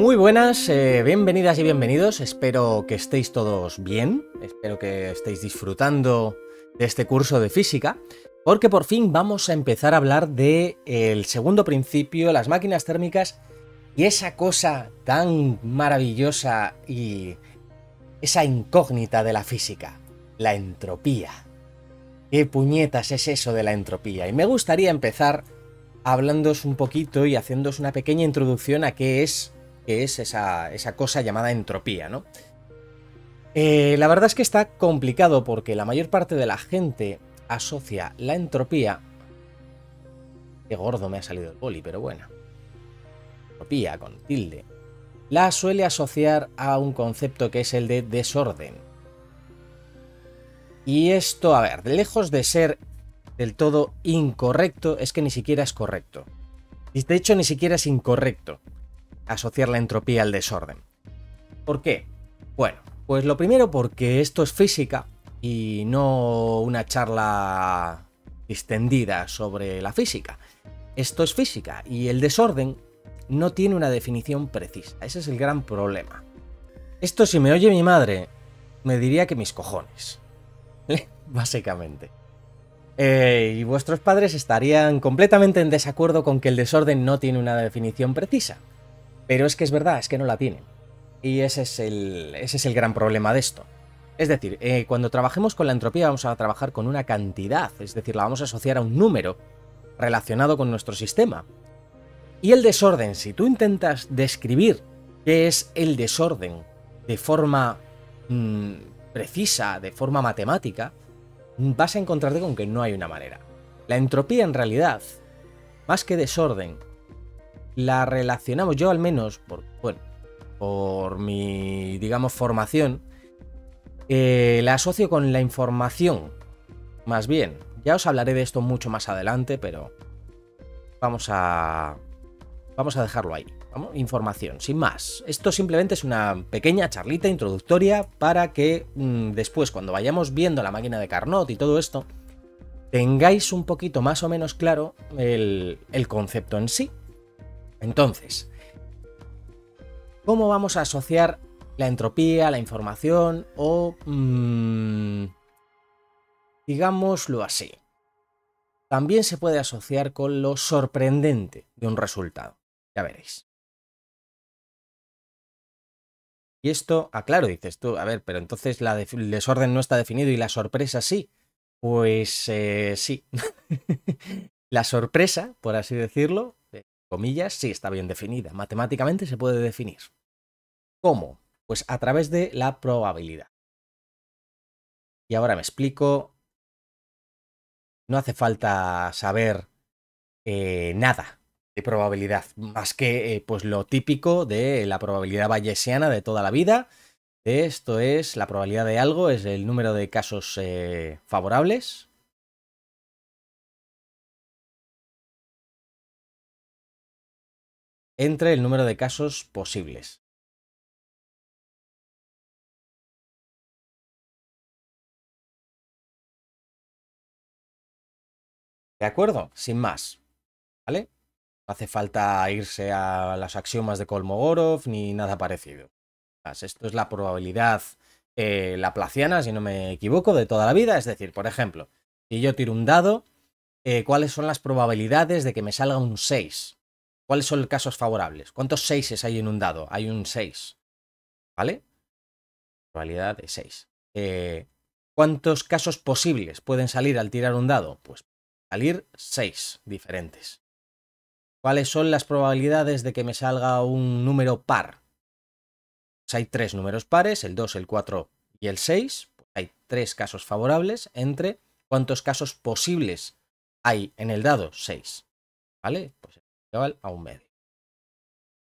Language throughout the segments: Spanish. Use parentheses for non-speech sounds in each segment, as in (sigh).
Muy buenas, eh, bienvenidas y bienvenidos. Espero que estéis todos bien. Espero que estéis disfrutando de este curso de física. Porque por fin vamos a empezar a hablar del segundo principio, las máquinas térmicas y esa cosa tan maravillosa y esa incógnita de la física, la entropía. ¿Qué puñetas es eso de la entropía? Y me gustaría empezar hablándoos un poquito y haciéndoos una pequeña introducción a qué es que es esa, cosa llamada entropía, ¿no? Eh, la verdad es que está complicado porque la mayor parte de la gente asocia la entropía... Qué gordo me ha salido el boli, pero bueno. Entropía con tilde. La suele asociar a un concepto que es el de desorden. Y esto, a ver, lejos de ser del todo incorrecto, es que ni siquiera es correcto. De hecho, ni siquiera es incorrecto asociar la entropía al desorden. ¿Por qué? Bueno, pues lo primero porque esto es física y no una charla extendida sobre la física. Esto es física y el desorden no tiene una definición precisa. Ese es el gran problema. Esto si me oye mi madre, me diría que mis cojones. (laughs) Básicamente. Eh, y vuestros padres estarían completamente en desacuerdo con que el desorden no tiene una definición precisa. Pero es que es verdad, es que no la tienen. Y ese es el, ese es el gran problema de esto. Es decir, eh, cuando trabajemos con la entropía vamos a trabajar con una cantidad, es decir, la vamos a asociar a un número relacionado con nuestro sistema. Y el desorden, si tú intentas describir qué es el desorden de forma mm, precisa, de forma matemática, vas a encontrarte con que no hay una manera. La entropía en realidad, más que desorden, la relacionamos, yo al menos, por, bueno, por mi, digamos, formación, eh, la asocio con la información, más bien. Ya os hablaré de esto mucho más adelante, pero vamos a, vamos a dejarlo ahí. información, sin más. Esto simplemente es una pequeña charlita introductoria para que mm, después, cuando vayamos viendo la máquina de Carnot y todo esto, tengáis un poquito más o menos claro el concepto en sí. Entonces, ¿cómo vamos a asociar la entropía, la información o... Mm, digámoslo así. También se puede asociar con lo sorprendente de un resultado. Ya veréis. Y esto, aclaro, ah, dices tú, a ver, pero entonces la el desorden no está definido y la sorpresa sí. Pues eh, sí. (laughs) la sorpresa, por así decirlo, comillas, sí está bien definida. Matemáticamente se puede definir. ¿Cómo? Pues a través de la probabilidad. Y ahora me explico. No hace falta saber eh, nada de probabilidad, más que eh, pues lo típico de la probabilidad bayesiana de toda la vida. Esto es la probabilidad de algo, es el número de casos eh, favorables entre el número de casos posibles. ¿De acuerdo? Sin más. ¿Vale? No hace falta irse a las axiomas de Kolmogorov ni nada parecido. Esto es la probabilidad eh, la laplaciana, si no me equivoco, de toda la vida. Es decir, por ejemplo, si yo tiro un dado, eh, ¿cuáles son las probabilidades de que me salga un 6? ¿Cuáles son los casos favorables? ¿Cuántos seises hay en un dado? Hay un seis, ¿Vale? Probabilidad de seis. Eh, ¿Cuántos casos posibles pueden salir al tirar un dado? Pues salir seis diferentes. ¿Cuáles son las probabilidades de que me salga un número par? Pues hay tres números pares, el 2, el 4 y el 6. Pues hay tres casos favorables entre cuántos casos posibles hay en el dado seis, ¿Vale? Pues a un medio.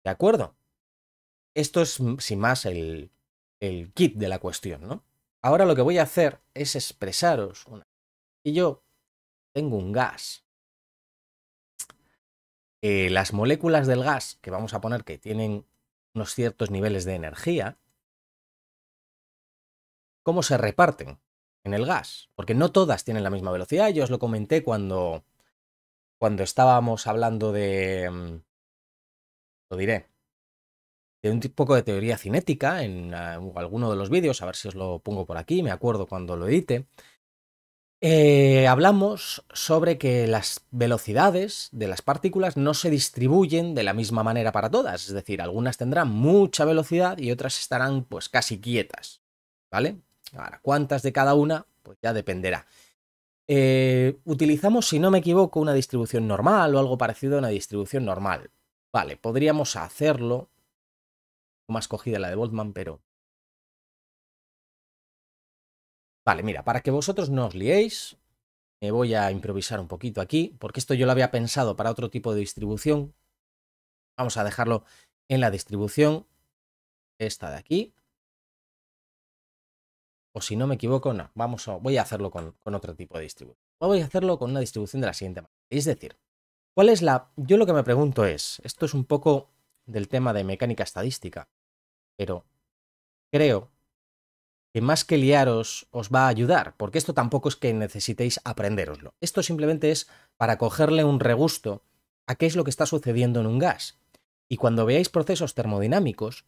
¿De acuerdo? Esto es, sin más, el, kit de la cuestión, ¿no? Ahora lo que voy a hacer es expresaros una... Y yo tengo un gas. Eh, las moléculas del gas, que vamos a poner que tienen unos ciertos niveles de energía, ¿cómo se reparten en el gas? Porque no todas tienen la misma velocidad. Yo os lo comenté cuando cuando estábamos hablando de... Mm, lo diré. De un poco de teoría cinética en ah, alguno de los vídeos, a ver si os lo pongo por aquí, me acuerdo cuando lo edite. Eh, hablamos sobre que las velocidades de las partículas no se distribuyen de la misma manera para todas, es decir, algunas tendrán mucha velocidad y otras estarán pues casi quietas, ¿vale? Ahora, cuántas de cada una, pues ya dependerá. Eh, utilizamos, si no me equivoco, una distribución normal o algo parecido a una distribución normal. Vale, podríamos hacerlo. Más cogida la de Boltzmann, pero... Vale, mira, para que vosotros no os liéis, me voy a improvisar un poquito aquí, porque esto yo lo había pensado para otro tipo de distribución. Vamos a dejarlo en la distribución, esta de aquí o si no me equivoco, no, vamos voy a hacerlo con, otro tipo de distribución. Voy a hacerlo con una distribución de la siguiente manera. Es decir, ¿cuál es la...? Yo lo que me pregunto es, esto es un poco del tema de mecánica estadística, pero creo que más que liaros os va a ayudar, porque esto tampoco es que necesitéis aprenderoslo. Esto simplemente es para cogerle un regusto a qué es lo que está sucediendo en un gas. Y cuando veáis procesos termodinámicos,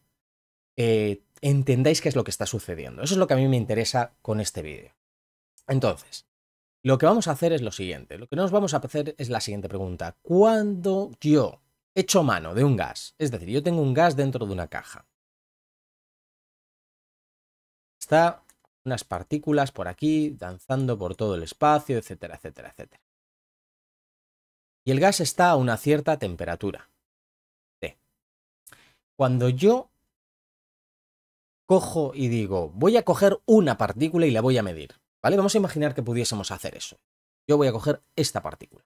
eh, entendáis qué es lo que está sucediendo. Eso es lo que a mí me interesa con este vídeo. Entonces, lo que vamos a hacer es lo siguiente. Lo que nos vamos a hacer es la siguiente pregunta. Cuando yo echo mano de un gas, es decir, yo tengo un gas dentro de una caja. Está unas partículas por aquí, danzando por todo el espacio, etcétera, etcétera, etcétera. Y el gas está a una cierta temperatura. Cuando yo cojo y digo, voy a coger una partícula y la voy a medir. ¿Vale? Vamos a imaginar que pudiésemos hacer eso. Yo voy a coger esta partícula.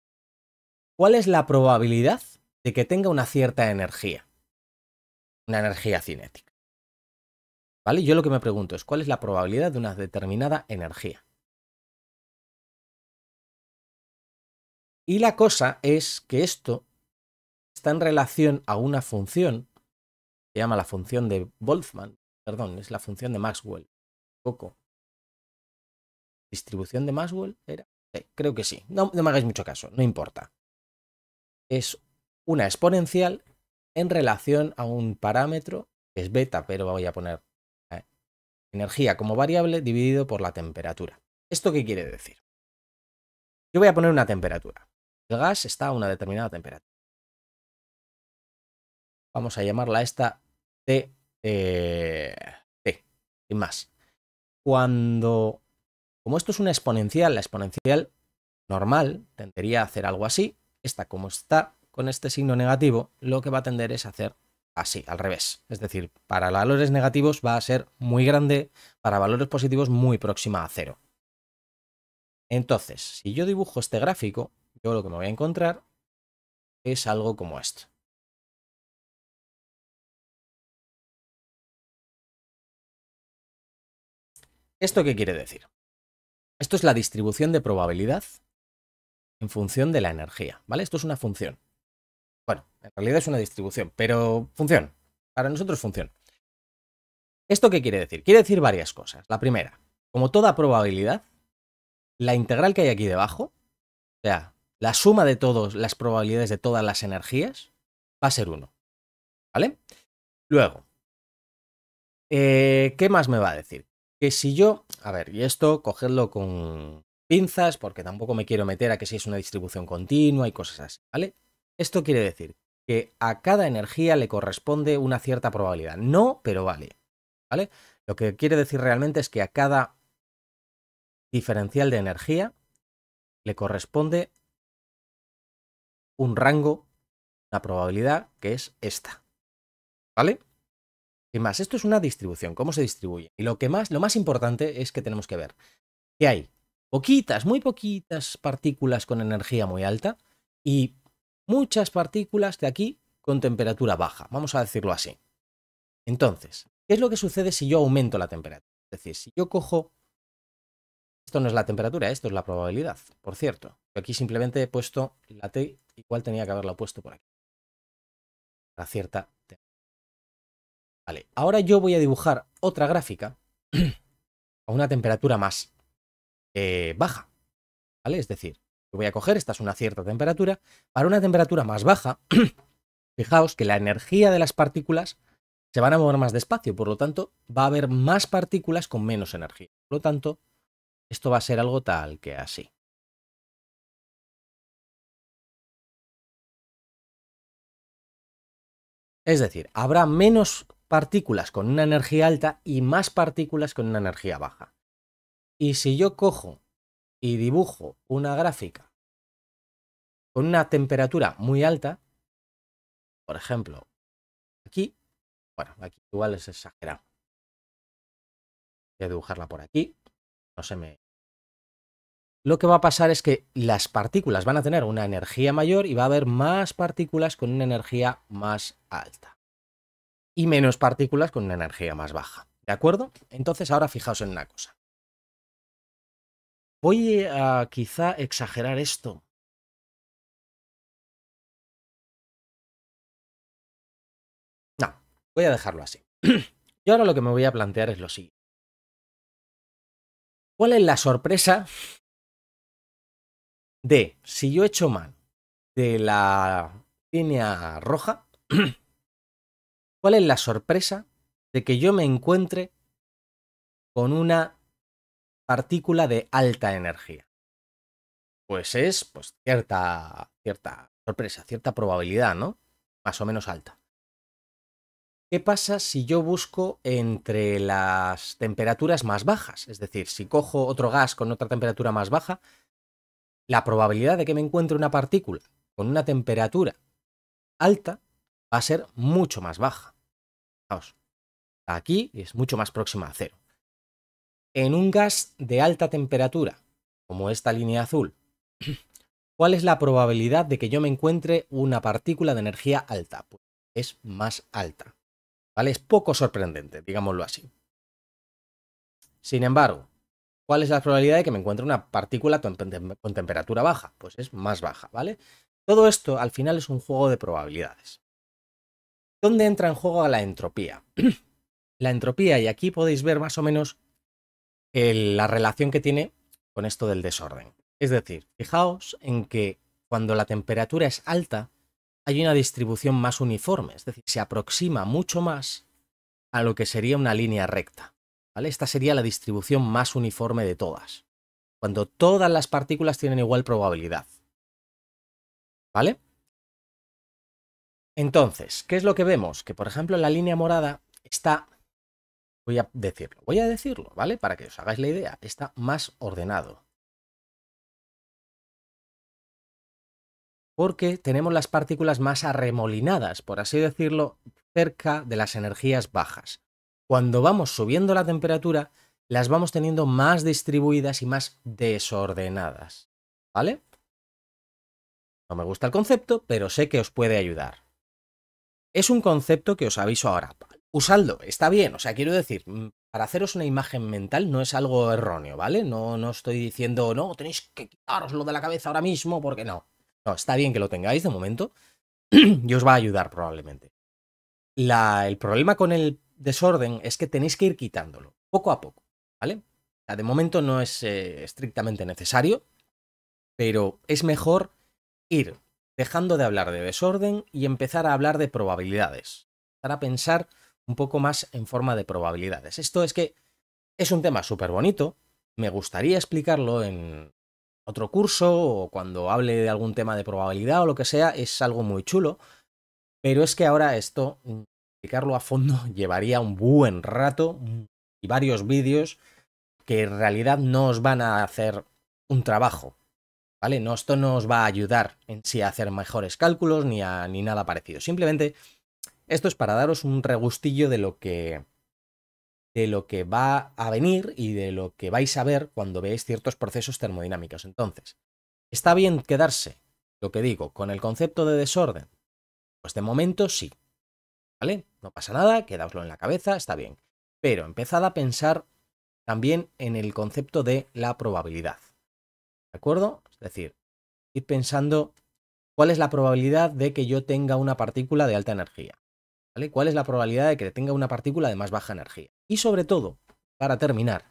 ¿Cuál es la probabilidad de que tenga una cierta energía? Una energía cinética. ¿Vale? Yo lo que me pregunto es, ¿cuál es la probabilidad de una determinada energía? Y la cosa es que esto está en relación a una función, se llama la función de Boltzmann, Perdón, es la función de Maxwell. Poco. ¿Distribución de Maxwell era? creo que sí. No, me hagáis mucho caso, no importa. Es una exponencial en relación a un parámetro que es beta, pero voy a poner eh, energía como variable dividido por la temperatura. ¿Esto qué quiere decir? Yo voy a poner una temperatura. El gas está a una determinada temperatura. Vamos a llamarla esta T eh, sí, sin más. Cuando, como esto es una exponencial, la exponencial normal tendería a hacer algo así. Esta, como está con este signo negativo, lo que va a tender es hacer así, al revés. Es decir, para valores negativos va a ser muy grande, para valores positivos muy próxima a cero. Entonces, si yo dibujo este gráfico, yo lo que me voy a encontrar es algo como esto. ¿Esto qué quiere decir? Esto es la distribución de probabilidad en función de la energía, ¿vale? Esto es una función. Bueno, en realidad es una distribución, pero función. Para nosotros función. ¿Esto qué quiere decir? Quiere decir varias cosas. La primera, como toda probabilidad, la integral que hay aquí debajo, o sea, la suma de todas las probabilidades de todas las energías, va a ser 1. ¿Vale? Luego, eh, ¿qué más me va a decir? que si yo, a ver, y esto cogerlo con pinzas porque tampoco me quiero meter a que si es una distribución continua y cosas así, ¿vale? Esto quiere decir que a cada energía le corresponde una cierta probabilidad. No, pero vale, ¿vale? Lo que quiere decir realmente es que a cada diferencial de energía le corresponde un rango, una probabilidad que es esta, ¿vale? ¿Qué más? Esto es una distribución, cómo se distribuye. Y lo que más, lo más importante es que tenemos que ver que hay poquitas, muy poquitas partículas con energía muy alta y muchas partículas de aquí con temperatura baja, vamos a decirlo así. Entonces, ¿qué es lo que sucede si yo aumento la temperatura? Es decir, si yo cojo... Esto no es la temperatura, esto es la probabilidad, por cierto. Aquí simplemente he puesto la T, igual tenía que haberla puesto por aquí. La cierta ahora yo voy a dibujar otra gráfica (clears throat) a una temperatura más eh, baja. ¿Vale? Es decir, voy a coger, esta es una cierta temperatura, para una temperatura más baja, (clears throat) fijaos que la energía de las partículas se van a mover más despacio, por lo tanto, va a haber más partículas con menos energía. Por lo tanto, esto va a ser algo tal que así. Es decir, habrá menos partículas con una energía alta y más partículas con una energía baja. Y si yo cojo y dibujo una gráfica con una temperatura muy alta, por ejemplo, aquí, bueno, aquí igual es exagerado. Voy a dibujarla por aquí, no se me... Lo que va a pasar es que las partículas van a tener una energía mayor y va a haber más partículas con una energía más alta y menos partículas con una energía más baja. ¿De acuerdo? Entonces ahora fijaos en una cosa. Voy a quizá exagerar esto. No, voy a dejarlo así. (clears throat) Yo ahora lo que me voy a plantear es lo siguiente. ¿Cuál es la sorpresa de si yo hecho mal de la línea roja (clears throat) ¿Cuál es la sorpresa de que yo me encuentre con una partícula de alta energía? Pues es pues, cierta, cierta sorpresa, cierta probabilidad, ¿no? Más o menos alta. ¿Qué pasa si yo busco entre las temperaturas más bajas? Es decir, si cojo otro gas con otra temperatura más baja, la probabilidad de que me encuentre una partícula con una temperatura alta va a ser mucho más baja aquí es mucho más próxima a cero. En un gas de alta temperatura, como esta línea azul, (clears throat) ¿cuál es la probabilidad de que yo me encuentre una partícula de energía alta? Pues es más alta. ¿Vale? Es poco sorprendente, digámoslo así. Sin embargo, ¿cuál es la probabilidad de que me encuentre una partícula con temperatura baja? Pues es más baja, ¿vale? Todo esto al final es un juego de probabilidades. ¿Dónde entra en juego la entropía? (clears throat) la entropía, y aquí podéis ver más o menos la relación que tiene con esto del desorden. Es decir, fijaos en que cuando la temperatura es alta, hay una distribución más uniforme, es decir, se aproxima mucho más a lo que sería una línea recta. Esta sería la distribución más uniforme de todas, cuando todas las partículas tienen igual probabilidad. ¿Vale? Entonces, ¿qué es lo que vemos? Que, por ejemplo, la línea morada está, voy a decirlo, voy a decirlo, ¿vale? Para que os hagáis la idea, está más ordenado. Porque tenemos las partículas más arremolinadas, por así decirlo, cerca de las energías bajas. Cuando vamos subiendo la temperatura, las vamos teniendo más distribuidas y más desordenadas, ¿vale? No me gusta el concepto, pero sé que os puede ayudar es un concepto que os aviso ahora. Usadlo, está bien, o sea, quiero decir, mm, para haceros una imagen mental no es algo erróneo, ¿vale? No, no estoy diciendo, no, tenéis que quitároslo de la cabeza ahora mismo, porque no. No, está bien que lo tengáis de momento (clears throat) y os va a ayudar probablemente. el problema con el desorden es que tenéis que ir quitándolo, poco a poco, ¿vale? O de momento no es eh, estrictamente necesario, pero es mejor ir dejando de hablar de desorden y empezar a hablar de probabilidades. para pensar un poco más en forma de probabilidades. Esto es que es un tema súper bonito, me gustaría explicarlo en otro curso o cuando hable de algún tema de probabilidad o lo que sea, es algo muy chulo, pero es que ahora esto, mm, explicarlo a fondo, (laughs) llevaría un buen rato mm, y varios vídeos que en realidad no os van a hacer un trabajo, ¿Vale? No, esto no os va a ayudar en sí a hacer mejores cálculos ni, ni nada parecido. Simplemente esto es para daros un regustillo de lo que de lo que va a venir y de lo que vais a ver cuando veáis ciertos procesos termodinámicos. Entonces, ¿está bien quedarse, lo que digo, con el concepto de desorden? Pues de momento sí. ¿Vale? No pasa nada, quedaoslo en la cabeza, está bien. Pero empezad a pensar también en el concepto de la probabilidad. ¿De acuerdo? Es decir, ir pensando cuál es la probabilidad de que yo tenga una partícula de alta energía. ¿Vale? ¿Cuál es la probabilidad de que tenga una partícula de más baja energía? Y sobre todo, para terminar,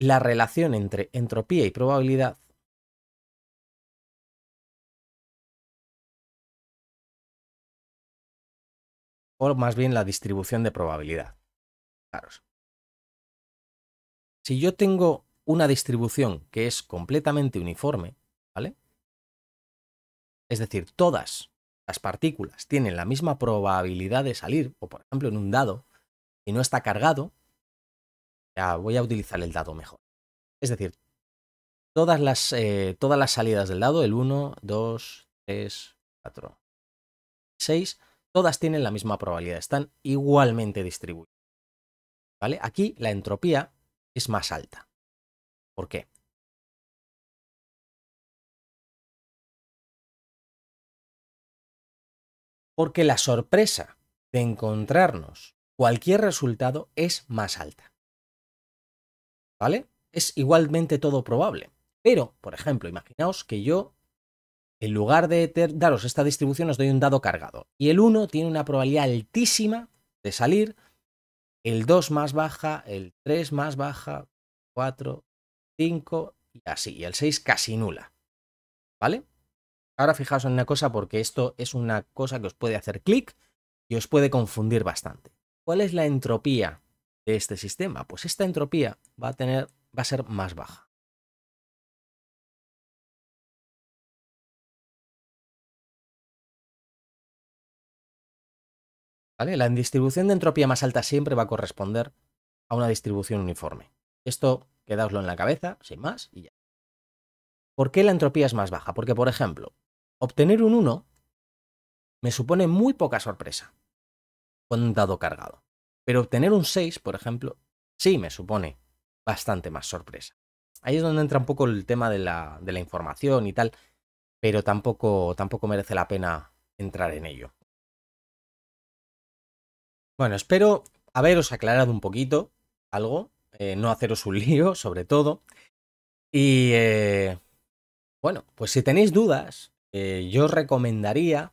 la relación entre entropía y probabilidad o más bien la distribución de probabilidad. Claro. Si yo tengo una distribución que es completamente uniforme, ¿vale? Es decir, todas las partículas tienen la misma probabilidad de salir, o por ejemplo en un dado, y no está cargado, ya voy a utilizar el dado mejor. Es decir, todas las, eh, todas las salidas del dado, el 1, 2, 3, 4, 6, todas tienen la misma probabilidad, están igualmente distribuidas. ¿Vale? Aquí la entropía es más alta. ¿Por qué? Porque la sorpresa de encontrarnos cualquier resultado es más alta. ¿Vale? Es igualmente todo probable. Pero, por ejemplo, imaginaos que yo, en lugar de daros esta distribución, os doy un dado cargado. Y el 1 tiene una probabilidad altísima de salir, el 2 más baja, el 3 más baja, 4, 5 y así. Y el 6 casi nula. ¿Vale? Ahora fijaos en una cosa porque esto es una cosa que os puede hacer clic y os puede confundir bastante. ¿Cuál es la entropía de este sistema? Pues esta entropía va a, tener, va a ser más baja. ¿Vale? La distribución de entropía más alta siempre va a corresponder a una distribución uniforme. Esto Quedaoslo en la cabeza, sin más, y ya. ¿Por qué la entropía es más baja? Porque, por ejemplo, obtener un 1 me supone muy poca sorpresa con un dado cargado. Pero obtener un 6, por ejemplo, sí me supone bastante más sorpresa. Ahí es donde entra un poco el tema de la, información y tal, pero tampoco, tampoco merece la pena entrar en ello. Bueno, espero haberos aclarado un poquito algo eh, no haceros un (laughs) lío, sobre todo. Y eh, bueno, pues si tenéis dudas, eh, yo os recomendaría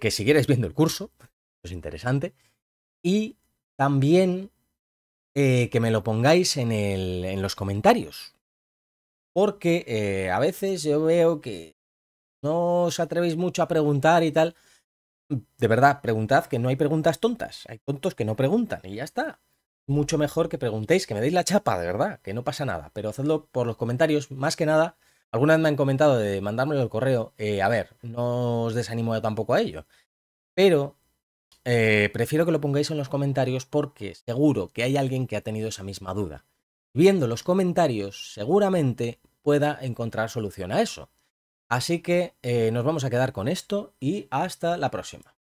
que siguierais viendo el curso, es interesante, y también que me lo pongáis en, en los comentarios. Porque a veces yo veo que no os atrevéis mucho a preguntar y tal. De verdad, preguntad que no hay preguntas tontas. Hay tontos que no preguntan y ya está mucho mejor que preguntéis, que me deis la chapa, de verdad, que no pasa nada, pero hacedlo por los comentarios, más que nada. Alguna me han comentado de mandármelo el correo. Eh, a ver, no os desanimo yo tampoco a ello. Pero eh, prefiero que lo pongáis en los comentarios porque seguro que hay alguien que ha tenido esa misma duda. Viendo los comentarios, seguramente pueda encontrar solución a eso. Así que eh, nos vamos a quedar con esto y hasta la próxima.